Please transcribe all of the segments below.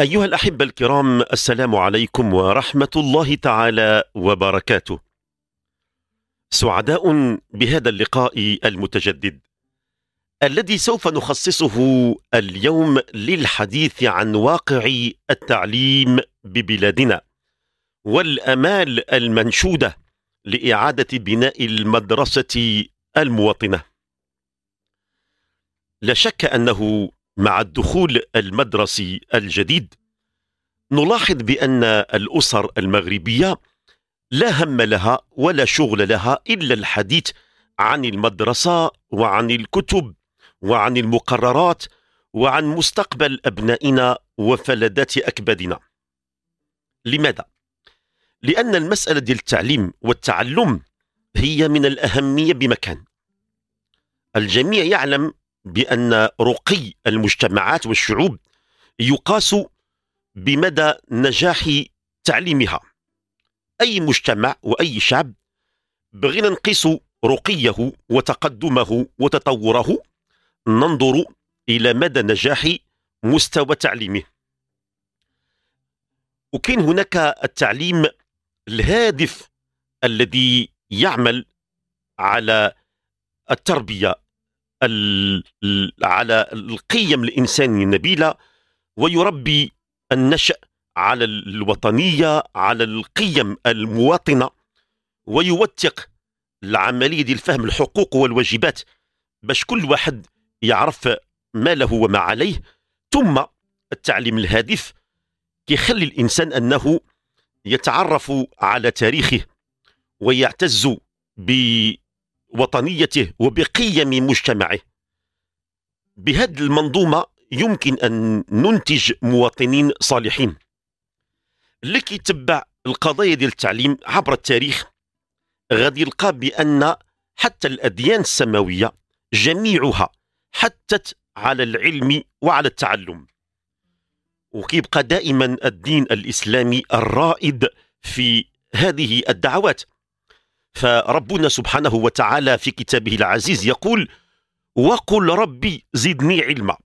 أيها الأحبة الكرام السلام عليكم ورحمة الله تعالى وبركاته. سعداء بهذا اللقاء المتجدد الذي سوف نخصصه اليوم للحديث عن واقع التعليم ببلادنا والأمال المنشودة لإعادة بناء المدرسة المواطنة. لا شك أنه مع الدخول المدرسي الجديد نلاحظ بان الاسر المغربيه لا هم لها ولا شغل لها الا الحديث عن المدرسه وعن الكتب وعن المقررات وعن مستقبل ابنائنا وفلذات اكبادنا لماذا لان المساله ديال التعليم والتعلم هي من الاهميه بمكان الجميع يعلم بأن رقي المجتمعات والشعوب يقاس بمدى نجاح تعليمها أي مجتمع وأي شعب بغينا نقيس رقيه وتقدمه وتطوره ننظر إلى مدى نجاح مستوى تعليمه وكاين هناك التعليم الهادف الذي يعمل على التربية على القيم الإنسانية النبيلة ويربي النشأ على الوطنية على القيم المواطنة ويوثق العملية ديال فهم الحقوق والواجبات باش كل واحد يعرف ما له وما عليه ثم التعليم الهادف كيخلي الإنسان أنه يتعرف على تاريخه ويعتز ب وطنيته وبقيم مجتمعه بهذه المنظومة يمكن أن ننتج مواطنين صالحين لكي يتبع القضايا ديال التعليم عبر التاريخ غادي يلقى بأن حتى الأديان السماوية جميعها حتت على العلم وعلى التعلم وكيبقى دائما الدين الإسلامي الرائد في هذه الدعوات فربنا سبحانه وتعالى في كتابه العزيز يقول وقل ربي زدني علما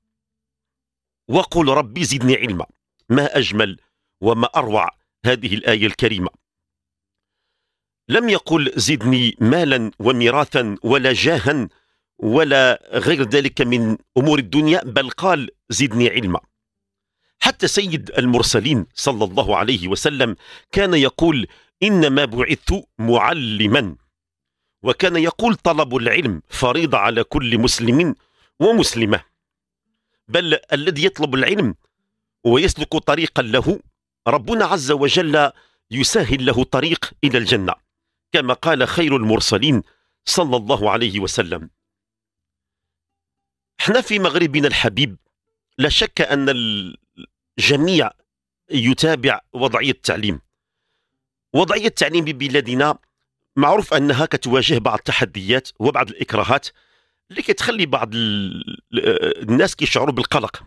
وقل ربي زدني علما ما أجمل وما أروع هذه الآية الكريمة لم يقل زدني مالا وميراثا ولا جاها ولا غير ذلك من أمور الدنيا بل قال زدني علما حتى سيد المرسلين صلى الله عليه وسلم كان يقول إنما بعثت معلما وكان يقول طلب العلم فريضة على كل مسلم ومسلمة بل الذي يطلب العلم ويسلك طريقا له ربنا عز وجل يسهل له طريق إلى الجنة كما قال خير المرسلين صلى الله عليه وسلم احنا في مغربنا الحبيب لا شك أن الجميع يتابع وضعية التعليم وضعية التعليم ببلادنا معروف أنها كتواجه بعض التحديات وبعض الإكراهات اللي كتخلي بعض آه، الناس كيشعروا بالقلق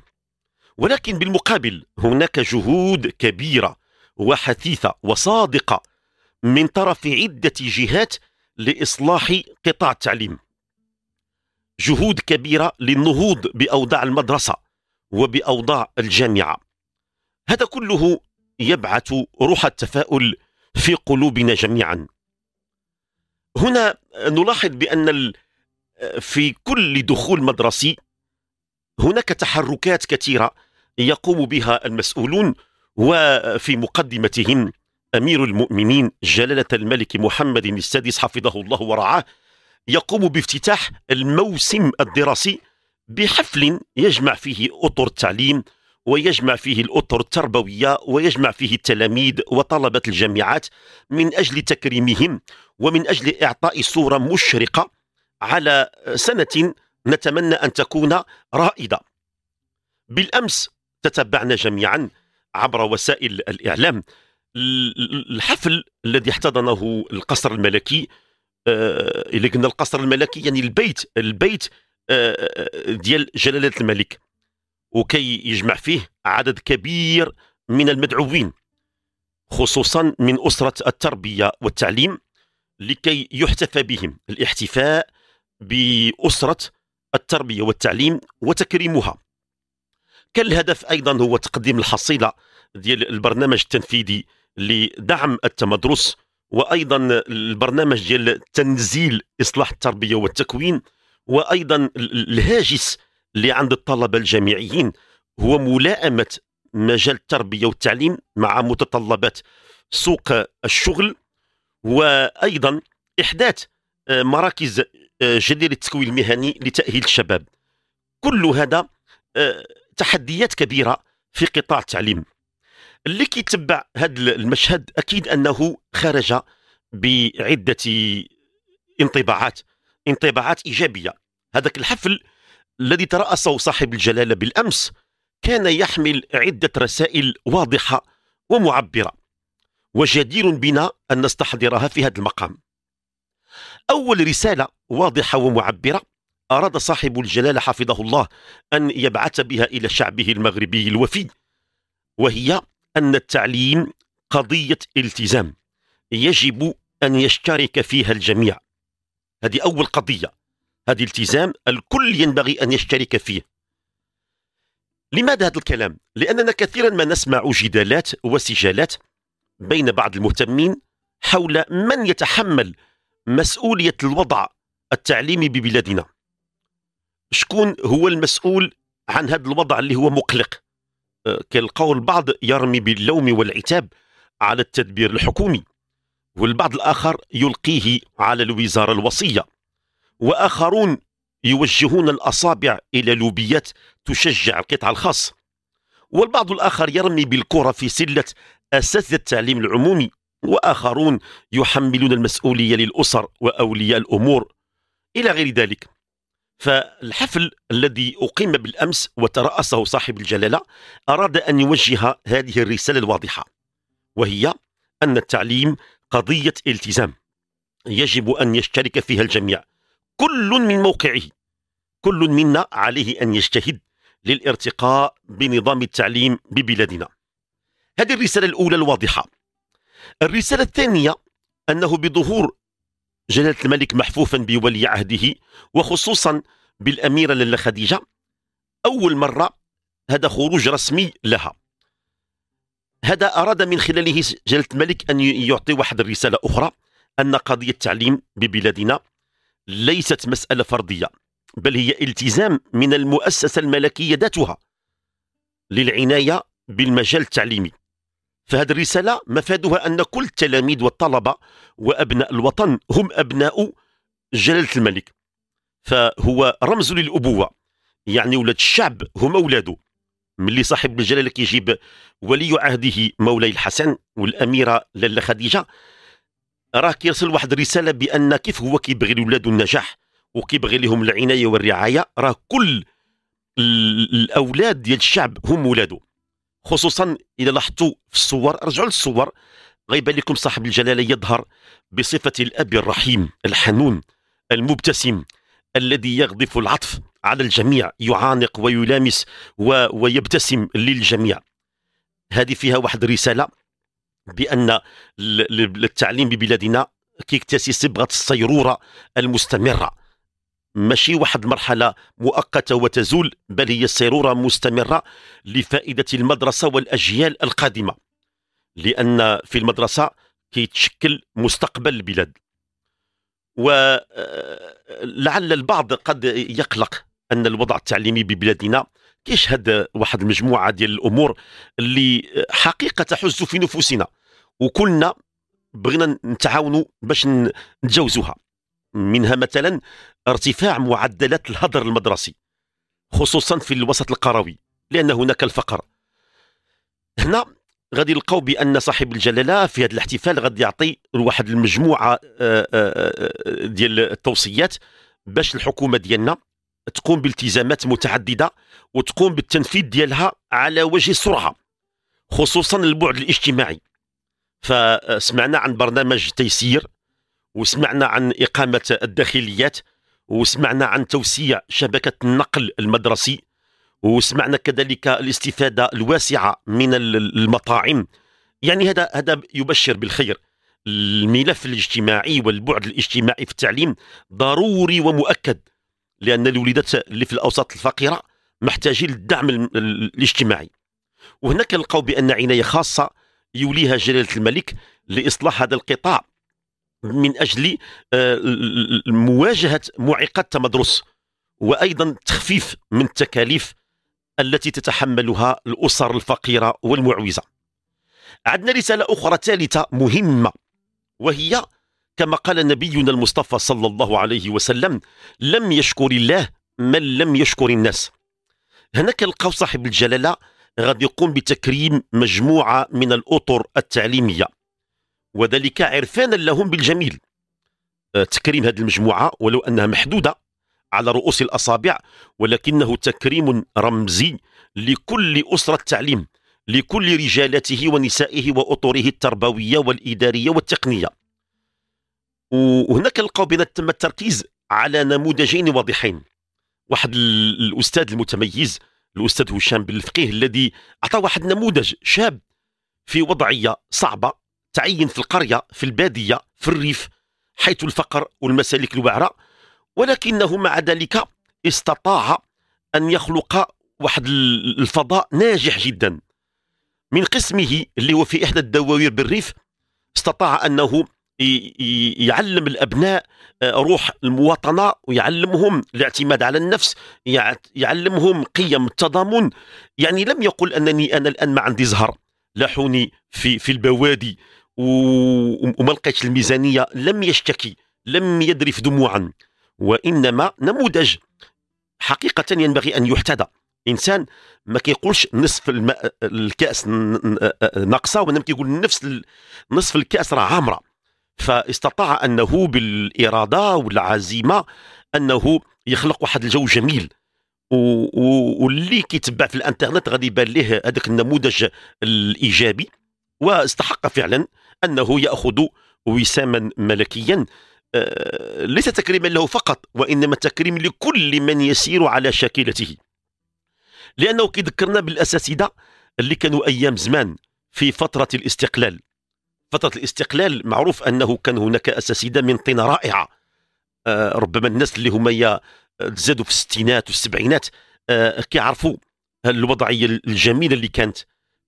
ولكن بالمقابل هناك جهود كبيرة وحثيثة وصادقة من طرف عدة جهات لإصلاح قطاع التعليم جهود كبيرة للنهوض بأوضاع المدرسة وبأوضاع الجامعة هذا كله يبعث روح التفاؤل في قلوبنا جميعا هنا نلاحظ بأن في كل دخول مدرسي هناك تحركات كثيرة يقوم بها المسؤولون وفي مقدمتهم أمير المؤمنين جلالة الملك محمد السادس حفظه الله ورعاه يقوم بافتتاح الموسم الدراسي بحفل يجمع فيه أطر التعليم ويجمع فيه الأطر التربوية ويجمع فيه التلاميذ وطلبة الجامعات من أجل تكريمهم ومن أجل إعطاء صورة مشرقة على سنة نتمنى أن تكون رائدة بالأمس تتبعنا جميعا عبر وسائل الإعلام الحفل الذي احتضنه القصر الملكي إلى آه، قلنا القصر الملكي يعني البيت البيت آه، آه، ديال جلالة الملك وكي يجمع فيه عدد كبير من المدعوين خصوصا من أسرة التربية والتعليم لكي يحتفى بهم الاحتفاء بأسرة التربية والتعليم وتكريمها كان الهدف أيضا هو تقديم الحصيلة ديال البرنامج التنفيذي لدعم التمدرس وأيضا البرنامج ديال تنزيل إصلاح التربية والتكوين وأيضا الهاجس اللي عند الطلبة الجامعيين هو ملائمة مجال التربية والتعليم مع متطلبات سوق الشغل وأيضا إحداث آه، مراكز آه، جديرة التكوين المهني لتأهيل الشباب كل هذا آه، تحديات كبيرة في قطاع التعليم اللي كيتبع هذا المشهد أكيد أنه خرج بعدة انطباعات انطباعات إيجابية هذاك الحفل الذي ترأسه صاحب الجلالة بالأمس كان يحمل عدة رسائل واضحة ومعبرة وجدير بنا أن نستحضرها في هذا المقام أول رسالة واضحة ومعبرة أراد صاحب الجلالة حفظه الله أن يبعث بها إلى شعبه المغربي الوفي وهي أن التعليم قضية التزام يجب أن يشترك فيها الجميع هذه أول قضية هذا التزام الكل ينبغي أن يشترك فيه لماذا هذا الكلام؟ لأننا كثيرا ما نسمع جدالات وسجالات بين بعض المهتمين حول من يتحمل مسؤولية الوضع التعليمي ببلادنا شكون هو المسؤول عن هذا الوضع اللي هو مقلق أه، كالقول البعض يرمي باللوم والعتاب على التدبير الحكومي والبعض الآخر يلقيه على الوزارة الوصية وآخرون يوجهون الأصابع إلى لوبيات تشجع القطاع الخاص والبعض الآخر يرمي بالكرة في سلة أساتذة التعليم العمومي وآخرون يحملون المسؤولية للأسر وأولياء الأمور إلى غير ذلك فالحفل الذي أقيم بالأمس وترأسه صاحب الجلالة أراد أن يوجه هذه الرسالة الواضحة وهي أن التعليم قضية التزام يجب أن يشترك فيها الجميع كل من موقعه كل منا عليه أن يجتهد للارتقاء بنظام التعليم ببلادنا هذه الرسالة الأولى الواضحة الرسالة الثانية أنه بظهور جلالة الملك محفوفا بولي عهده وخصوصا بالأميرة لاله خديجة أول مرة هذا خروج رسمي لها هذا أراد من خلاله جلالة الملك أن يعطي واحد الرسالة أخرى أن قضية التعليم ببلادنا ليست مسألة فردية بل هي التزام من المؤسسة الملكية ذاتها للعناية بالمجال التعليمي فهذه الرسالة مفادها أن كل التلاميذ والطلبة وأبناء الوطن هم أبناء جلالة الملك فهو رمز للأبوة يعني ولاد الشعب هم أولاده ملي صاحب الجلاله كيجيب ولي عهده مولاي الحسن والاميره لاله خديجه راه كيرسل واحد الرساله بان كيف هو كيبغي لولادو النجاح وكيبغي لهم العنايه والرعايه راه كل الاولاد ديال الشعب هم ولادو خصوصا اذا لاحظتوا في الصور رجعوا للصور غيبان لكم صاحب الجلاله يظهر بصفه الاب الرحيم الحنون المبتسم الذي يغضف العطف على الجميع يعانق ويلامس و... ويبتسم للجميع هذه فيها واحد الرساله بان التعليم ببلادنا كيكتسي صبغه الصيروره المستمره ماشي واحد المرحله مؤقته وتزول بل هي صيروره مستمره لفائده المدرسه والاجيال القادمه لان في المدرسه كيتشكل مستقبل البلاد ولعل آه، البعض قد يقلق ان الوضع التعليمي ببلادنا كيشهد واحد المجموعه ديال الامور اللي حقيقه تحز في نفوسنا وكلنا بغينا نتعاونوا باش نتجاوزوها منها مثلا ارتفاع معدلات الهدر المدرسي خصوصا في الوسط القروي لان هناك الفقر هنا غادي يلقاو بان صاحب الجلاله في هذا الاحتفال غادي يعطي واحد المجموعه آه، آه، آه، ديال التوصيات باش الحكومه ديالنا تقوم بالتزامات متعدده وتقوم بالتنفيذ ديالها على وجه السرعه خصوصا البعد الاجتماعي فسمعنا عن برنامج تيسير وسمعنا عن اقامه الداخليات وسمعنا عن توسيع شبكه النقل المدرسي وسمعنا كذلك الاستفاده الواسعه من المطاعم يعني هذا هذا يبشر بالخير الملف الاجتماعي والبعد الاجتماعي في التعليم ضروري ومؤكد لان الوليدات اللي في الاوساط الفقيره محتاجين للدعم الاجتماعي وهنا كنلقاو بان عنايه خاصه يوليها جلاله الملك لاصلاح هذا القطاع من اجل آه، مواجهه معيقات التمدرس وايضا تخفيف من التكاليف التي تتحملها الاسر الفقيره والمعوزه. عندنا رساله اخرى ثالثه مهمه وهي كما قال نبينا المصطفى صلى الله عليه وسلم لم يشكر الله من لم يشكر الناس هناك كنلقاو صاحب الجلاله غادي يقوم بتكريم مجموعه من الاطر التعليميه وذلك عرفانا لهم بالجميل آه، تكريم هذه المجموعه ولو انها محدوده على رؤوس الاصابع ولكنه تكريم رمزي لكل اسره التعليم لكل رجالته ونسائه واطره التربويه والاداريه والتقنيه وهنا كنلقاو بان تم التركيز على نموذجين واضحين واحد الاستاذ المتميز الاستاذ هشام بن الفقيه الذي اعطى واحد نموذج شاب في وضعيه صعبه تعين في القريه في الباديه في الريف حيث الفقر والمسالك الوعره ولكنه مع ذلك استطاع ان يخلق واحد الفضاء ناجح جدا من قسمه اللي هو في احدى الدواوير بالريف استطاع انه يعلم الابناء آه، روح المواطنه ويعلمهم الاعتماد على النفس يعلمهم قيم التضامن يعني لم يقل انني انا الان ما عندي زهر لاحوني في في البوادي وما لقيتش الميزانيه لم يشتكي لم يدرف دموعا وانما نموذج حقيقه ينبغي ان يحتذى انسان ما كيقولش نصف الماء الكاس ناقصه وانما كيقول نفس نصف الكاس راه عامره فاستطاع انه بالاراده والعزيمه انه يخلق واحد الجو جميل واللي كيتبع في الانترنت غادي يبان ليه هذاك النموذج الايجابي واستحق فعلا انه ياخذ وساما ملكيا آه، ليس تكريما له فقط وانما تكريم لكل من يسير على شاكلته لانه كيذكرنا بالاساتذه اللي كانوا ايام زمان في فتره الاستقلال فترة الاستقلال معروف أنه كان هناك أساسيدة من طينة رائعة آه، ربما الناس اللي هما زادوا في الستينات والسبعينات آه، كيعرفوا الوضعية الجميلة اللي كانت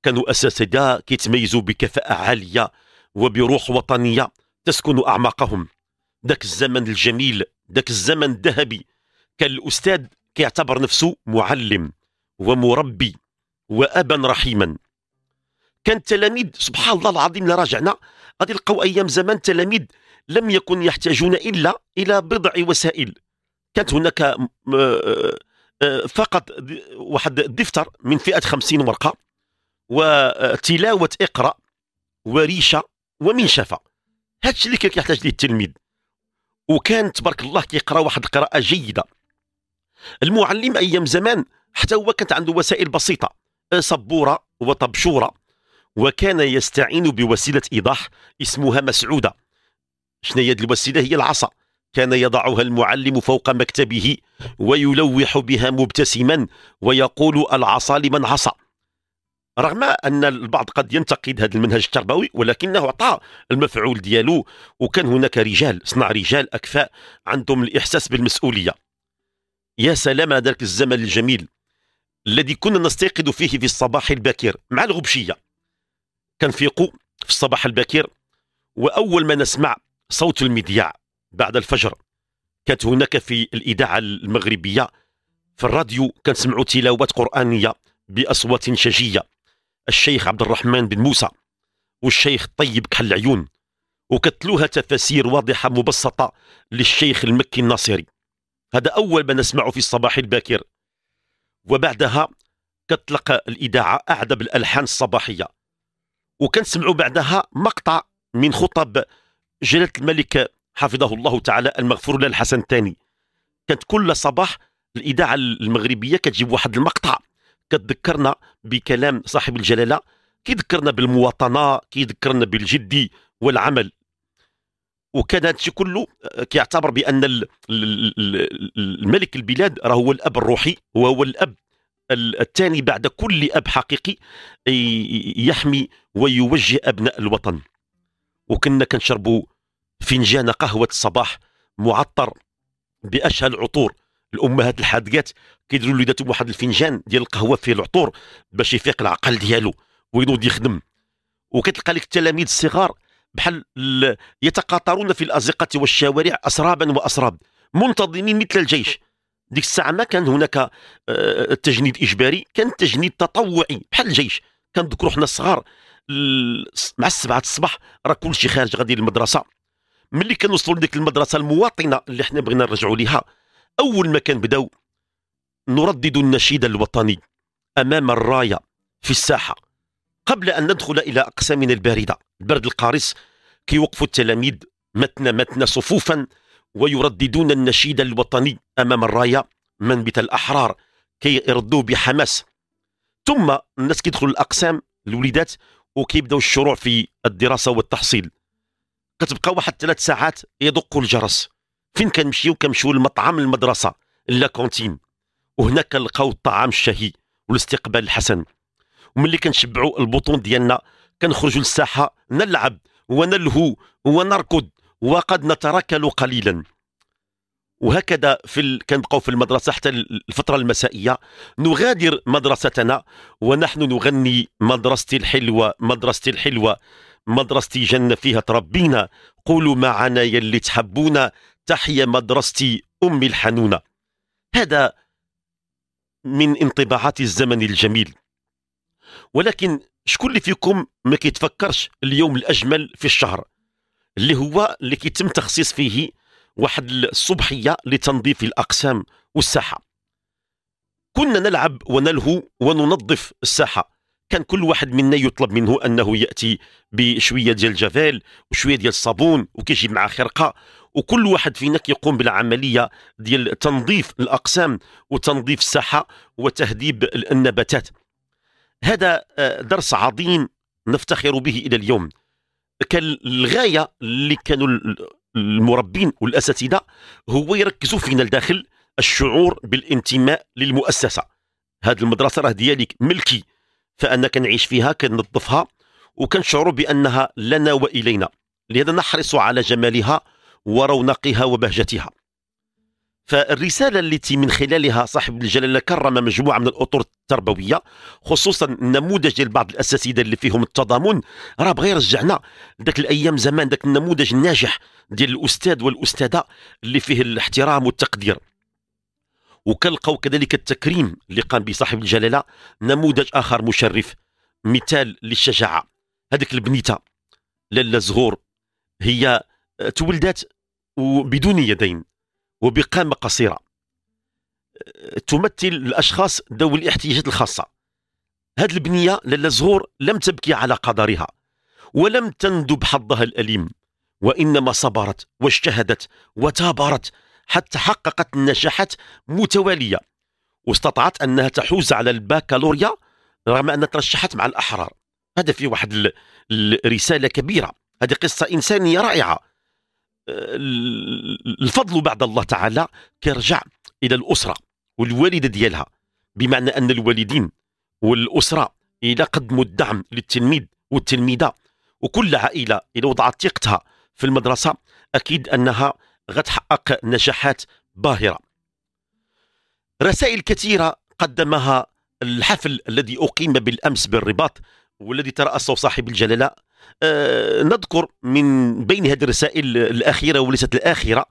كانوا أساسيدة كيتميزوا بكفاءة عالية وبروح وطنية تسكن أعماقهم ذاك الزمن الجميل ذاك الزمن الذهبي كان الأستاذ كيعتبر نفسه معلم ومربي وأبا رحيما كان التلاميذ سبحان الله العظيم لا راجعنا غادي نلقاو ايام زمان التلاميذ لم يكن يحتاجون الا الى بضع وسائل كانت هناك آه، آه، فقط واحد الدفتر من فئه خمسين ورقه وتلاوه اقرا وريشه ومنشفه هذا الشيء اللي كان كيحتاج ليه التلميذ وكان تبارك الله كيقرا واحد القراءه جيده المعلم ايام زمان حتى هو كانت عنده وسائل بسيطه صبوره آه، وطبشوره وكان يستعين بوسيلة إيضاح اسمها مسعودة شنية هي الوسيلة هي العصا كان يضعها المعلم فوق مكتبه ويلوح بها مبتسما ويقول العصا لمن عصى رغم ان البعض قد ينتقد هذا المنهج التربوي ولكنه أعطى المفعول ديالو وكان هناك رجال صنع رجال اكفاء عندهم الاحساس بالمسؤوليه يا سلام ذلك الزمن الجميل الذي كنا نستيقظ فيه في الصباح الباكر مع الغبشيه كنفيقوا في الصباح البكير واول ما نسمع صوت المذياع بعد الفجر كانت هناك في الاذاعه المغربيه في الراديو كنسمعوا تلاوات قرانيه باصوات شجيه الشيخ عبد الرحمن بن موسى والشيخ طيب كحل العيون وكتلوها تفاسير واضحه مبسطه للشيخ المكي الناصري هذا اول ما نسمعه في الصباح الباكر وبعدها كتلقى الاذاعه اعدب الالحان الصباحيه وكنسمعوا بعدها مقطع من خطب جلالة الملك حفظه الله تعالى المغفور له الحسن الثاني كانت كل صباح الإذاعة المغربية كتجيب واحد المقطع كتذكرنا بكلام صاحب الجلالة كيذكرنا بالمواطنة كيذكرنا بالجدي والعمل وكان هذا كله آه، كيعتبر بأن الملك البلاد راه هو الأب الروحي وهو الأب الثاني بعد كل اب حقيقي يحمي ويوجه ابناء الوطن وكنا كنشربوا فنجان قهوه الصباح معطر باشهى العطور الامهات الحادقات كيديروا لوليداتهم واحد الفنجان ديال القهوه فيه العطور باش يفيق العقل ديالو وينوض يخدم وكتلقى لك التلاميذ الصغار بحال يتقاطرون في الازقه والشوارع اسرابا واسراب منتظمين مثل الجيش ديك الساعه ما كان هناك آه، تجنيد اجباري كان تجنيد تطوعي بحال الجيش كنذكروا حنا الصغار مع السبعه الصباح راه كلشي خارج غادي للمدرسه ملي كنوصلوا لديك المدرسه المواطنه اللي حنا بغينا نرجعوا ليها اول ما كنبداو نردد النشيد الوطني امام الرايه في الساحه قبل ان ندخل الى اقسامنا البارده البرد القارس كيوقفوا التلاميذ متنا متنا صفوفا ويرددون النشيد الوطني أمام الراية منبت الأحرار كي يردوا بحماس ثم الناس كيدخلوا الأقسام الوليدات وكيبداو الشروع في الدراسة والتحصيل كتبقى واحد ثلاث ساعات يدق الجرس فين كنمشيو كنمشيو لمطعم المدرسة لا كونتين وهنا كنلقاو الطعام الشهي والاستقبال الحسن وملي كنشبعوا البطون ديالنا كنخرجوا للساحة نلعب ونلهو ونركض وقد نتركل قليلا وهكذا في كنبقاو في المدرسه حتى الفتره المسائيه نغادر مدرستنا ونحن نغني مدرستي الحلوه مدرستي الحلوه مدرستي جنه فيها تربينا قولوا معنا يلي تحبونا تحيا مدرستي امي الحنونه هذا من انطباعات الزمن الجميل ولكن شكون اللي فيكم ما كيتفكرش اليوم الاجمل في الشهر اللي هو اللي كيتم تخصيص فيه واحد الصبحيه لتنظيف الاقسام والساحه كنا نلعب ونلهو وننظف الساحه كان كل واحد منا يطلب منه انه ياتي بشويه ديال الجفال وشويه ديال الصابون وكيجيب معاه خرقه وكل واحد فينا كيقوم بالعمليه ديال تنظيف الاقسام وتنظيف الساحه وتهذيب النباتات هذا آه، درس عظيم نفتخر به الى اليوم كان الغايه اللي كانوا المربين والاساتذه هو يركزوا فينا لداخل الشعور بالانتماء للمؤسسه هذه المدرسه راه ديالك ملكي فانا كنعيش فيها كننظفها وكنشعر بانها لنا والينا لهذا نحرص على جمالها ورونقها وبهجتها فالرسالة التي من خلالها صاحب الجلالة كرم مجموعة من الأطر التربوية خصوصا النموذج ديال بعض الأساتذة اللي فيهم التضامن راه بغى يرجعنا ذاك الأيام زمان ذاك النموذج الناجح ديال الأستاذ والأستاذة اللي فيه الاحترام والتقدير وكلقوا كذلك التكريم اللي قام به صاحب الجلالة نموذج آخر مشرف مثال للشجاعة هذيك البنيتة لالا زغور هي تولدت وبدون يدين وبقامة قصيرة تمثل الأشخاص ذوي الاحتياجات الخاصة هذه البنية لالا زهور لم تبكي على قدرها ولم تندب حظها الأليم وإنما صبرت واجتهدت وتابرت حتى حققت نجاحات متوالية واستطاعت أنها تحوز على الباكالوريا رغم أنها ترشحت مع الأحرار هذا في واحد الرسالة كبيرة هذه قصة إنسانية رائعة آه، الفضل بعد الله تعالى كيرجع الى الاسره والوالده ديالها بمعنى ان الوالدين والاسره الى قدموا الدعم للتلميذ والتلميذه وكل عائله الى وضعت ثقتها في المدرسه اكيد انها غتحقق نجاحات باهره رسائل كثيره قدمها الحفل الذي اقيم بالامس بالرباط والذي تراسه صاحب الجلاله آه، نذكر من بين هذه الرسائل الأخيرة وليست الآخرة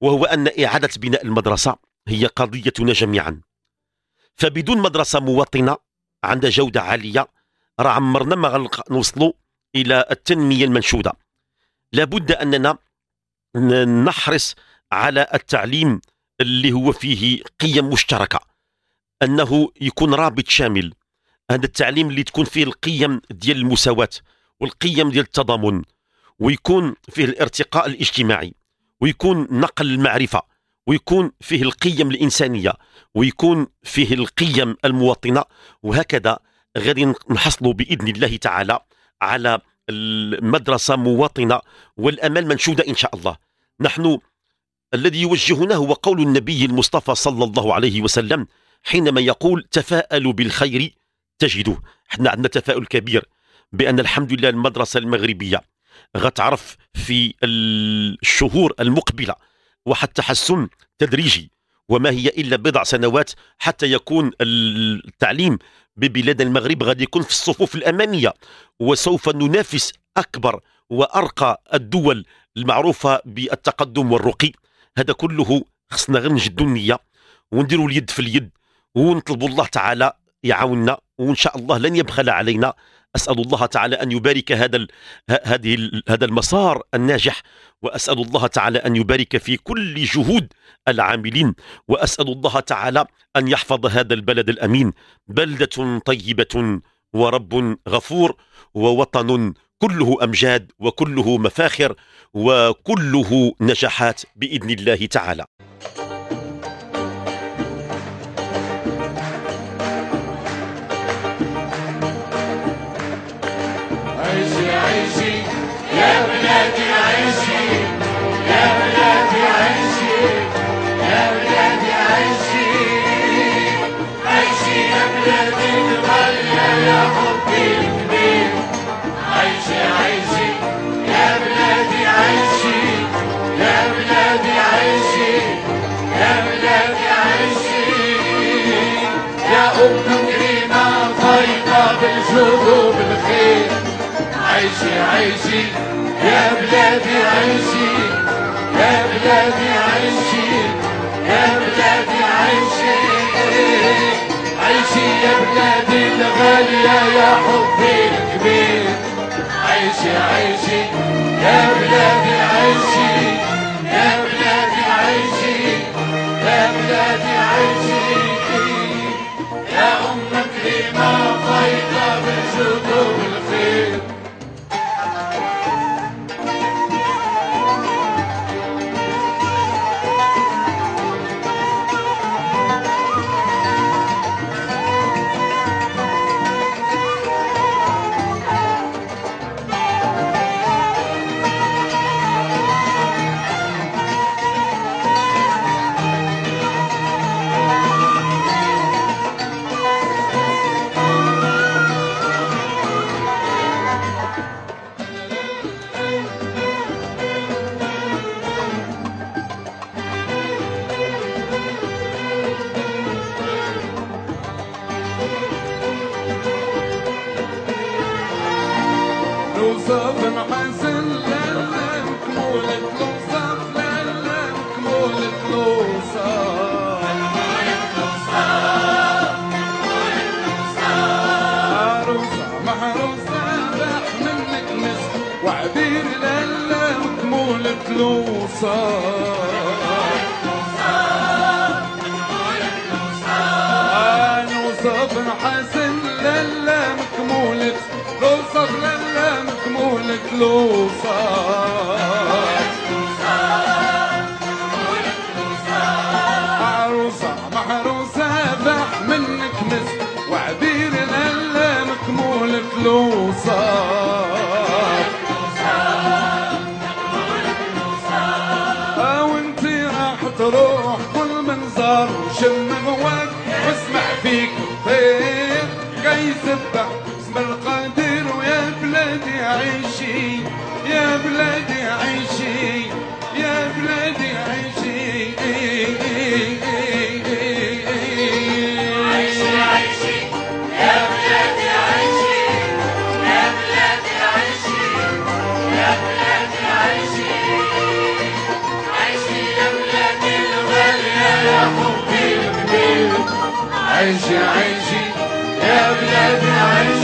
وهو أن إعادة بناء المدرسة هي قضيتنا جميعا فبدون مدرسة مواطنة عندها جودة عالية راه عمرنا ما غنوصلوا إلى التنمية المنشودة لابد أننا نحرص على التعليم اللي هو فيه قيم مشتركة أنه يكون رابط شامل هذا التعليم اللي تكون فيه القيم ديال المساواة والقيم ديال التضامن ويكون فيه الارتقاء الاجتماعي ويكون نقل المعرفه ويكون فيه القيم الانسانيه ويكون فيه القيم المواطنه وهكذا غادي نحصلوا باذن الله تعالى على المدرسه مواطنه والامال منشوده ان شاء الله نحن الذي يوجهنا هو قول النبي المصطفى صلى الله عليه وسلم حينما يقول تفاءلوا بالخير تجدوه احنا عندنا تفاؤل كبير بان الحمد لله المدرسه المغربيه غتعرف في الشهور المقبله واحد التحسن تدريجي وما هي الا بضع سنوات حتى يكون التعليم ببلاد المغرب غادي يكون في الصفوف الاماميه وسوف ننافس اكبر وارقى الدول المعروفه بالتقدم والرقي هذا كله خصنا غير نجدوا النيه ونديروا اليد في اليد ونطلبوا الله تعالى يعاوننا وان شاء الله لن يبخل علينا أسأل الله تعالى أن يبارك هذا هذه هذا المسار الناجح وأسأل الله تعالى أن يبارك في كل جهود العاملين وأسأل الله تعالى أن يحفظ هذا البلد الأمين بلدة طيبة ورب غفور ووطن كله أمجاد وكله مفاخر وكله نجاحات بإذن الله تعالى عيشي يا بلادي عيشي يا بلادي عيشي يا بلادي عيشي عيشي يا بلادي الغالية يا حبي الكبير عيشي عيشي يا بلادي عيشي يا بلادي عيشي يا بلادي عيشي يا أم كريمة فايضة بالجذور عيشي عيشي يا بلادي عيشي يا بلادي عيشي يا بلادي عيشي عيشي يا بلادي الغالية يا حبي الكبير عيشي عيشي يا بلادي عيشي louvar. عيشي يا بلادي عيشي يا بلادي عيشي يا بلادي عيشي يا بلادي عيشي عيشي يا بلادي الغالية يا عيشي عيشي يا بلادي عيشي